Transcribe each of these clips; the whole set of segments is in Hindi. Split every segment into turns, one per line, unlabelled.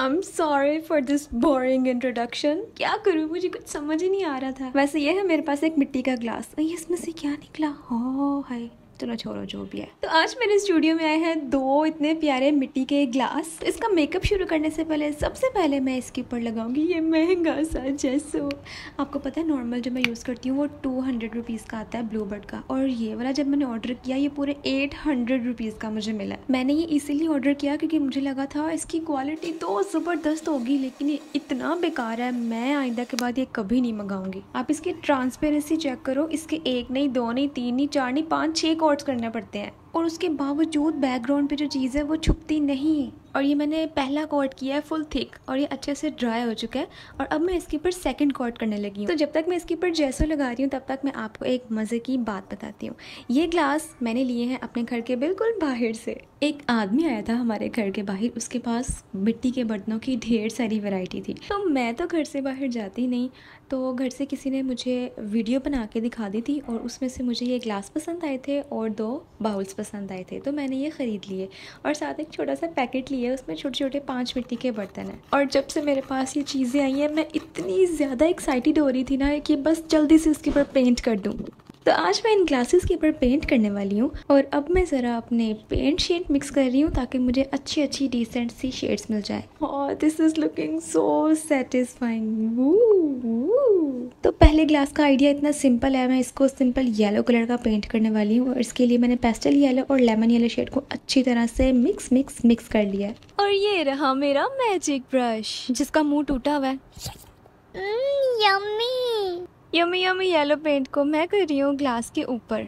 I am sorry for this boring introduction क्या करूँ मुझे कुछ समझ ही नहीं आ रहा था वैसे ये है मेरे पास एक मिट्टी का ग्लास इसमें से क्या निकला हो है चलो तो छोड़ो जो भी है तो आज मेरे स्टूडियो में आए हैं दो इतने प्यारे मिट्टी के ग्लास इसका मेकअप शुरू करने से पहले सबसे पहले मैं इसके ऊपर लगाऊंगी ये महंगा सा जैसो आपको पता है नॉर्मल जो मैं यूज़ करती हूँ वो टू हंड्रेड रुपीज़ का आता है ब्लू बर्ड का और ये वाला जब मैंने ऑर्डर किया ये पूरे एट हंड्रेड रुपीज़ का मुझे मिला मैंने ये इसीलिए ऑर्डर किया क्योंकि मुझे लगा था इसकी क्वालिटी तो ज़बरदस्त होगी लेकिन ये इतना बेकार है मैं आइंदा के बाद ये कभी नहीं मंगाऊंगी आप इसकी ट्रांसपेरेंसी चेक करो इसके एक नहीं दो नहीं तीन नहीं चार नहीं पाँच छः एफर्ट्स करने पड़ते हैं और उसके बावजूद बैकग्राउंड पे जो चीज़ है वो छुपती नहीं और ये मैंने पहला कॉर्ड किया है फुल थिक और ये अच्छे से ड्राई हो चुका है और अब मैं इसके ऊपर सेकंड कॉर्ड करने लगी हूँ तो जब तक मैं इसके ऊपर जैसो लगा रही हूँ तब तक मैं आपको एक मज़े की बात बताती हूँ ये ग्लास मैंने लिए हैं अपने घर के बिल्कुल बाहर से एक आदमी आया था हमारे घर के बाहर उसके पास मिट्टी के बर्तनों की ढेर सारी वैरायटी थी तो मैं तो घर से बाहर जाती नहीं तो घर से किसी ने मुझे वीडियो बना के दिखा दी थी और उसमें से मुझे ये ग्लास पसंद आए थे और दो बाउल्स पसंद आए थे तो मैंने ये ख़रीद लिए और साथ एक छोटा सा पैकेट लिया है उसमें छोटे छोटे पाँच मिट्टी के बर्तन हैं और जब से मेरे पास ये चीज़ें आई हैं मैं इतनी ज़्यादा एक्साइटेड हो रही थी ना कि बस जल्दी से उसके ऊपर पेंट कर दूँ तो आज मैं इन ग्लासेस के ऊपर पेंट करने वाली हूँ और अब मैं ज़रा अपने पेंट शेड मिक्स कर रही हूँ ताकि मुझे अच्छी अच्छी डिसेंट सी शेड्स मिल जाए और this is looking so satisfying तो पहले ग्लास का आइडिया इतना सिंपल है मैं इसको सिंपल येलो कलर का पेंट करने वाली हूँ और इसके लिए मैंने पेस्टल येलो और लेमन येलो शेड को अच्छी तरह से मिक्स मिक्स मिक्स कर लिया है और ये रहा मेरा मैजिक ब्रश जिसका मुंह टूटा हुआ है mm, yummy yummy yellow paint को मैं कर रही हूँ ग्लास के ऊपर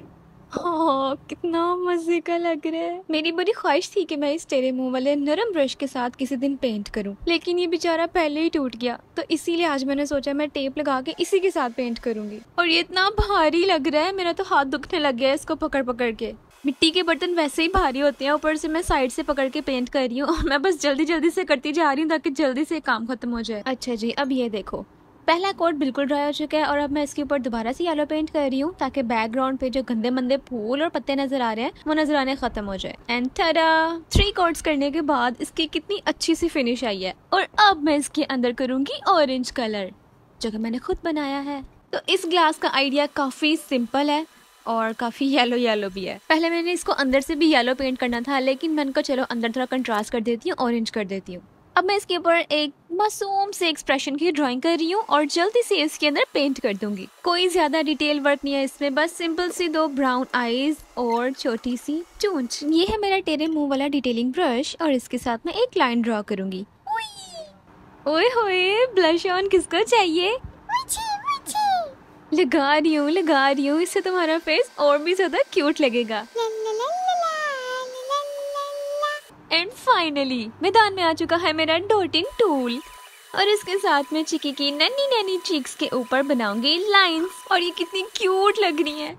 हाँ कितना मज़े का लग रहा है मेरी बड़ी ख्वाहिश थी कि मैं इस टेरे मुंह वाले नरम ब्रश के साथ किसी दिन पेंट करूं लेकिन ये बेचारा पहले ही टूट गया तो इसीलिए आज मैंने सोचा मैं टेप लगा के इसी के साथ पेंट करूंगी और ये इतना भारी लग रहा है मेरा तो हाथ दुखने लग गया है इसको पकड़ पकड़ के मिट्टी के बर्तन वैसे ही भारी होते हैं ऊपर से मैं साइड से पकड़ के पेंट कर रही हूँ और मैं बस जल्दी जल्दी से करती जा रही हूँ ताकि जल्दी से काम खत्म हो जाए अच्छा जी अब ये देखो पहला कोट बिल्कुल ड्राई हो चुका है और अब मैं इसके ऊपर दोबारा से येलो पेंट कर रही हूँ ताकि बैकग्राउंड पे जो गंदे मंदे फूल और पत्ते नजर आ रहे हैं वो नजर आने खत्म हो जाए एंड थरा थ्री कोट्स करने के बाद इसकी कितनी अच्छी सी फिनिश आई है और अब मैं इसके अंदर करूंगी ऑरेंज कलर जो कि मैंने खुद बनाया है तो इस ग्लास का आइडिया काफी सिंपल है और काफ़ी येलो येलो भी है पहले मैंने इसको अंदर से भी येलो पेंट करना था लेकिन मैंने कहा चलो अंदर थोड़ा कंट्रास्ट कर देती हूँ ऑरेंज कर देती हूँ अब मैं इसके ऊपर एक मासूम से एक्सप्रेशन की ड्राइंग कर रही हूँ और जल्दी से इसके अंदर पेंट कर दूंगी कोई ज्यादा डिटेल वर्क नहीं है इसमें बस सिंपल सी दो ब्राउन आईज और छोटी सी चूंच ये है मेरा टेरे मुंह वाला डिटेलिंग ब्रश और इसके साथ में एक लाइन ड्रॉ करूंगी ओए होए ब्लश ऑन किसको चाहिए लगा रही हूँ लगा रही हूँ इससे तुम्हारा फेस और भी ज्यादा क्यूट लगेगा एंड फाइनली मैदान में आ चुका है मेरा डोटिंग टूल और इसके साथ में चिकी की नन्नी नन्नी चीक्स के ऊपर बनाऊंगी लाइंस और ये कितनी क्यूट लग रही है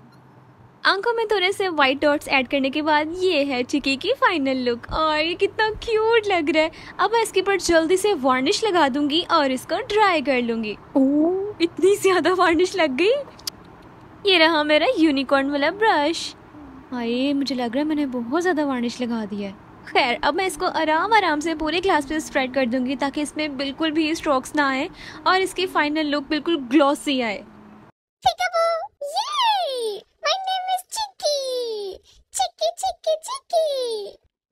आंखों में थोड़े से व्हाइट डॉट्स ऐड करने के बाद ये है चिकी की फाइनल लुक और ये कितना क्यूट लग रहा है अब मैं इसके ऊपर जल्दी से वार्निश लगा दूंगी और इसको ड्राई कर लूंगी ओह इतनी ज़्यादा वार्निश लग गई ये रहा मेरा यूनिकॉर्न वाला ब्रश हाय मुझे लग रहा है मैंने बहुत ज़्यादा वार्निश लगा दिया है खैर अब मैं इसको आराम आराम से पूरे क्लास में स्प्रेड कर दूंगी ताकि इसमें बिल्कुल भी स्ट्रोक्स ना आए और इसकी फाइनल लुक बिल्कुल ग्लॉसी आए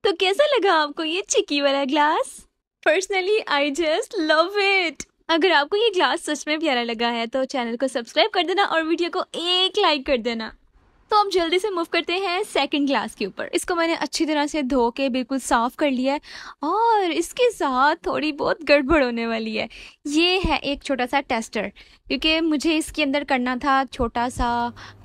तो कैसा लगा आपको ये चिक्की वाला glass personally I just love it अगर आपको ये ग्लास सच में प्यारा लगा है तो चैनल को सब्सक्राइब कर देना और वीडियो को एक लाइक कर देना तो हम जल्दी से मूव करते हैं सेकंड ग्लास के ऊपर इसको मैंने अच्छी तरह से धो के बिल्कुल साफ कर लिया है और इसके साथ थोड़ी बहुत गड़बड़ होने वाली है ये है एक छोटा सा टेस्टर क्योंकि मुझे इसके अंदर करना था छोटा सा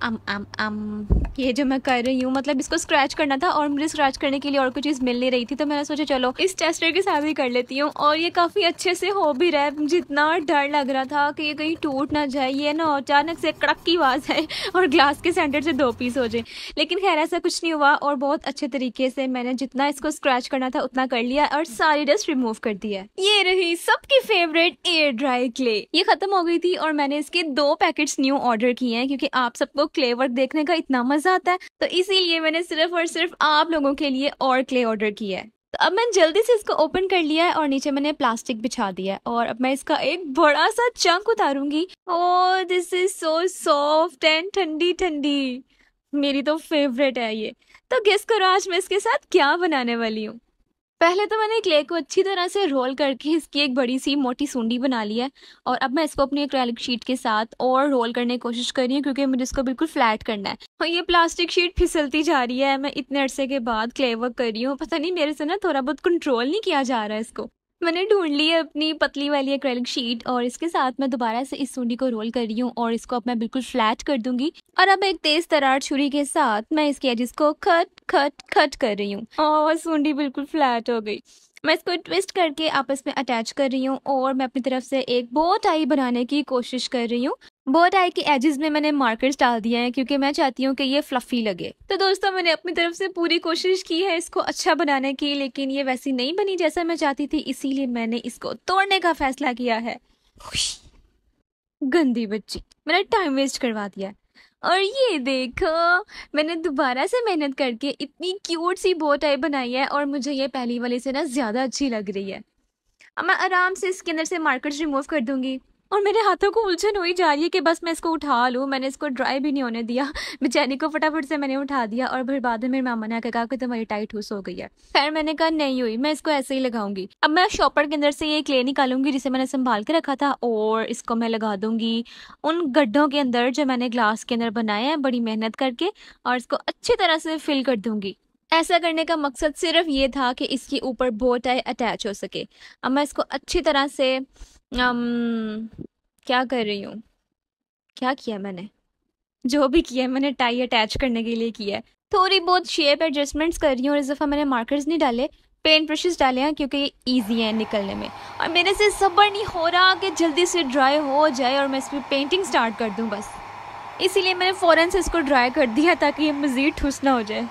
अम अम अम ये जो मैं कर रही हूँ मतलब इसको स्क्रैच करना था और मुझे स्क्रैच करने के लिए और कोई चीज़ मिल नहीं रही थी तो मैंने सोचा चलो इस टेस्टर के साथ ही कर लेती हूँ और ये काफ़ी अच्छे से हो भी रहा है मुझे इतना डर लग रहा था कि ये कहीं टूट ना जाए ये ना अचानक से कड़क की आवाज़ है और ग्लास के सेंटर से धो फ्लॉपीज हो जाए लेकिन खैर ऐसा कुछ नहीं हुआ और बहुत अच्छे तरीके से मैंने जितना इसको स्क्रैच करना था उतना कर लिया और सारी डस्ट रिमूव कर दिया ये रही सबकी फेवरेट एयर ड्राई क्ले ये खत्म हो गई थी और मैंने इसके दो पैकेट न्यू ऑर्डर किए हैं क्यूँकी आप सबको क्ले वर्क देखने का इतना मजा आता है तो इसीलिए मैंने सिर्फ और सिर्फ आप लोगों के लिए और क्ले ऑर्डर किया है तो अब मैंने जल्दी से इसको ओपन कर लिया है और नीचे मैंने प्लास्टिक बिछा दिया है और अब मैं इसका एक बड़ा सा चंक उतारूंगी oh this is so soft and ठंडी ठंडी मेरी तो फेवरेट है ये तो गेस करो आज मैं इसके साथ क्या बनाने वाली हूँ पहले तो मैंने क्ले को अच्छी तरह से रोल करके इसकी एक बड़ी सी मोटी सूंडी बना ली है और अब मैं इसको अपनी एक शीट के साथ और रोल करने की कोशिश कर रही हूँ क्योंकि मुझे इसको बिल्कुल फ्लैट करना है और ये प्लास्टिक शीट फिसलती जा रही है मैं इतने अरसे के बाद क्ले वर्क कर रही हूँ पता नहीं मेरे से ना थोड़ा बहुत कंट्रोल नहीं किया जा रहा है इसको मैंने ढूंढ ली है अपनी पतली वाली एक शीट और इसके साथ मैं दोबारा से इस सूंडी को रोल कर रही हूँ और इसको अब मैं बिल्कुल फ्लैट कर दूंगी और अब एक तेज तरार छुरी के साथ मैं इसके एजिस को खट खट खट कर रही हूँ और सूंडी बिल्कुल फ्लैट हो गई मैं इसको ट्विस्ट करके आपस में अटैच कर रही हूँ और मैं अपनी तरफ से एक बोट आई बनाने की कोशिश कर रही हूँ बोट आई के एजेस में मैंने मार्कर्स डाल दिए हैं क्योंकि मैं चाहती हूँ कि ये फ्लफी लगे तो दोस्तों मैंने अपनी तरफ से पूरी कोशिश की है इसको अच्छा बनाने की लेकिन ये वैसी नहीं बनी जैसा मैं चाहती थी इसीलिए मैंने इसको तोड़ने का फैसला किया है गंदी बच्ची मैंने टाइम वेस्ट करवा दिया और ये देखो मैंने दोबारा से मेहनत करके इतनी क्यूट सी बो टाइप बनाई है और मुझे ये पहली वाली से ना ज़्यादा अच्छी लग रही है अब मैं आराम से इसके अंदर से मार्कर्स रिमूव कर दूँगी और मेरे हाथों को उलझन हो ही जा रही है कि बस मैं इसको उठा लूँ मैंने इसको ड्राई भी नहीं होने दिया बेचैनी को फटाफट से मैंने उठा दिया और फिर बाद में मेरे मामा ने आकर कहा कि तुम्हारी टाइट हुस हो गई है खैर मैंने कहा नहीं हुई मैं इसको ऐसे ही लगाऊंगी अब मैं शॉपर के अंदर से ये क्ले निकालूंगी जिसे मैंने संभाल के रखा था और इसको मैं लगा दूंगी उन गड्ढों के अंदर जो मैंने ग्लास के अंदर बनाए हैं बड़ी मेहनत करके और इसको अच्छी तरह से फिल कर दूंगी ऐसा करने का मकसद सिर्फ ये था कि इसके ऊपर बोट अटैच हो सके अब मैं इसको अच्छी तरह से क्या कर रही हूँ क्या किया मैंने जो भी किया मैंने टाई अटैच करने के लिए किया है थोड़ी बहुत शेप एडजस्टमेंट्स कर रही हूँ और इस दफ़ा मैंने मार्कर्स नहीं डाले पेंट ब्रशेस डाले हैं क्योंकि ये ईजी है निकलने में और मेरे से सब्र नहीं हो रहा कि जल्दी से ड्राई हो जाए और मैं इस पर पेंटिंग स्टार्ट कर दूँ बस इसीलिए मैंने फ़ौरन से इसको ड्राई कर दिया ताकि ये मज़ीद ठूस ना हो जाए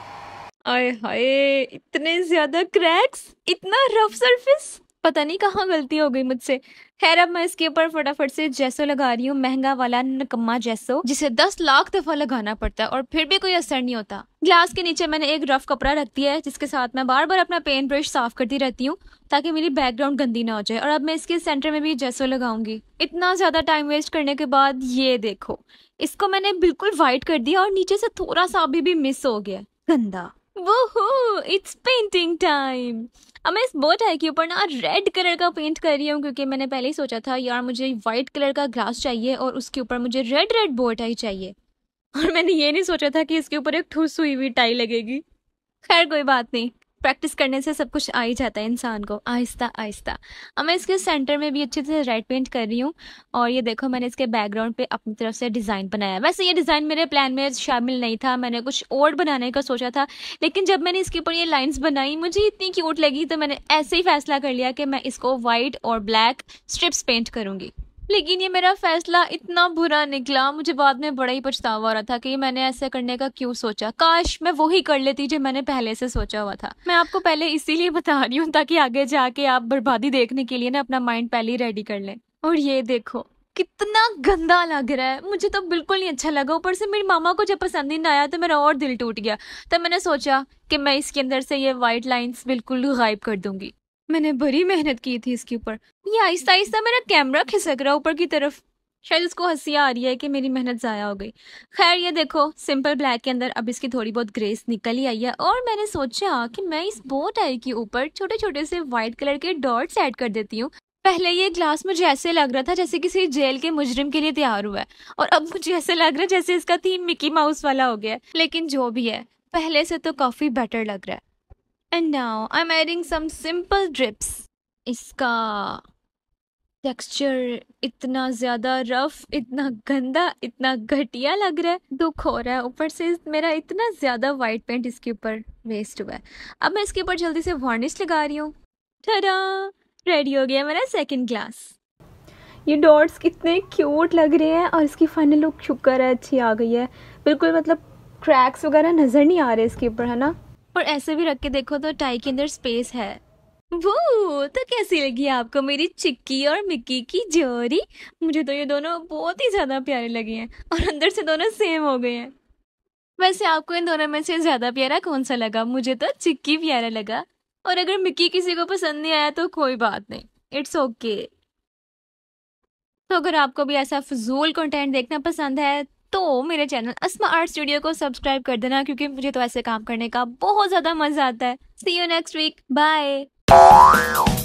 आए हाय इतने ज़्यादा क्रैक्स इतना रफ सरफेस पता नहीं कहाँ गलती हो गई मुझसे खैर अब मैं इसके ऊपर फटाफट से जैसो लगा रही हूँ महंगा वाला नकम्मा जैसो जिसे दस लाख दफा लगाना पड़ता है और फिर भी कोई असर नहीं होता ग्लास के नीचे मैंने एक रफ कपड़ा रख दिया है जिसके साथ मैं बार बार अपना पेंट ब्रश साफ करती रहती हूँ ताकि मेरी बैकग्राउंड गंदी ना हो जाए और अब मैं इसके सेंटर में भी जैसो लगाऊंगी इतना ज्यादा टाइम वेस्ट करने के बाद ये देखो इसको मैंने बिल्कुल व्हाइट कर दिया और नीचे से थोड़ा सा अभी भी मिस हो गया गंदा वो इट्स पेंटिंग टाइम अब मैं इस बोट है के ऊपर ना रेड कलर का पेंट कर रही हूँ क्योंकि मैंने पहले ही सोचा था यार मुझे व्हाइट कलर का ग्रास चाहिए और उसके ऊपर मुझे रेड रेड बोट आई चाहिए और मैंने ये नहीं सोचा था कि इसके ऊपर एक ठूस हुई हुई टाई लगेगी खैर कोई बात नहीं प्रैक्टिस करने से सब कुछ आ ही जाता है इंसान को आहिस्ता आहिस्ता अब मैं इसके सेंटर में भी अच्छे से रेड पेंट कर रही हूँ और ये देखो मैंने इसके बैकग्राउंड पे अपनी तरफ से डिज़ाइन बनाया वैसे ये डिज़ाइन मेरे प्लान में शामिल नहीं था मैंने कुछ और बनाने का सोचा था लेकिन जब मैंने इसके ऊपर ये लाइन्स बनाई मुझे इतनी क्यूट लगी तो मैंने ऐसे ही फैसला कर लिया कि मैं इसको वाइट और ब्लैक स्ट्रिप्स पेंट करूँगी लेकिन ये मेरा फैसला इतना बुरा निकला मुझे बाद में बड़ा ही पछतावा हो रहा था कि मैंने ऐसा करने का क्यों सोचा काश मैं वो ही कर लेती जो मैंने पहले से सोचा हुआ था मैं आपको पहले इसीलिए बता रही हूँ ताकि आगे जाके आप बर्बादी देखने के लिए ना अपना माइंड पहले ही रेडी कर लें और ये देखो कितना गंदा लग रहा है मुझे तो बिल्कुल नहीं अच्छा लगा ऊपर से मेरी मामा को जब पसंद ही ना आया तो मेरा और दिल टूट गया तब मैंने सोचा कि मैं इसके अंदर से ये वाइट लाइंस बिल्कुल गायब कर दूंगी मैंने बड़ी मेहनत की थी इसके ऊपर ये आहिस्ता आहिस्ता मेरा कैमरा खिसक रहा ऊपर की तरफ शायद उसको हंसी आ रही है कि मेरी मेहनत ज़ाया हो गई खैर ये देखो सिंपल ब्लैक के अंदर अब इसकी थोड़ी बहुत ग्रेस निकल ही आई है और मैंने सोचा कि मैं इस बोट आई के ऊपर छोटे छोटे से वाइट कलर के डॉट्स ऐड कर देती हूँ पहले ये ग्लास मुझे ऐसे लग रहा था जैसे किसी जेल के मुजरिम के लिए तैयार हुआ है और अब मुझे ऐसे लग रहा है जैसे इसका थीम मिकी माउस वाला हो गया है लेकिन जो भी है पहले से तो काफ़ी बेटर लग रहा है And now I'm adding some simple drips. इसका टेक्सचर इतना ज़्यादा रफ इतना गंदा इतना घटिया लग रहा है दुख हो रहा है ऊपर से मेरा इतना ज़्यादा वाइट पेंट इसके ऊपर वेस्ट हुआ है अब मैं इसके ऊपर जल्दी से वार्निश लगा रही हूँ ठरा रेडी हो गया मेरा सेकंड ग्लास ये डॉट्स कितने क्यूट लग रहे हैं और इसकी फाइनल लुक शुक्र है अच्छी आ गई है बिल्कुल मतलब क्रैक्स वगैरह नज़र नहीं आ रहे इसके ऊपर है ना और ऐसे भी रख के देखो तो टाई के अंदर स्पेस है वो तो कैसी लगी आपको मेरी चिक्की और मिक्की की जोड़ी मुझे तो ये दोनों बहुत ही ज़्यादा प्यारे लगे हैं और अंदर से दोनों सेम हो गए हैं वैसे आपको इन दोनों में से ज़्यादा प्यारा कौन सा लगा मुझे तो चिक्की प्यारा लगा और अगर मिक्की किसी को पसंद नहीं आया तो कोई बात नहीं इट्स ओके okay. तो अगर आपको भी ऐसा फजूल कंटेंट देखना पसंद है तो मेरे चैनल अस्मा आर्ट स्टूडियो को सब्सक्राइब कर देना क्योंकि मुझे तो ऐसे काम करने का बहुत ज़्यादा मज़ा आता है see you next week bye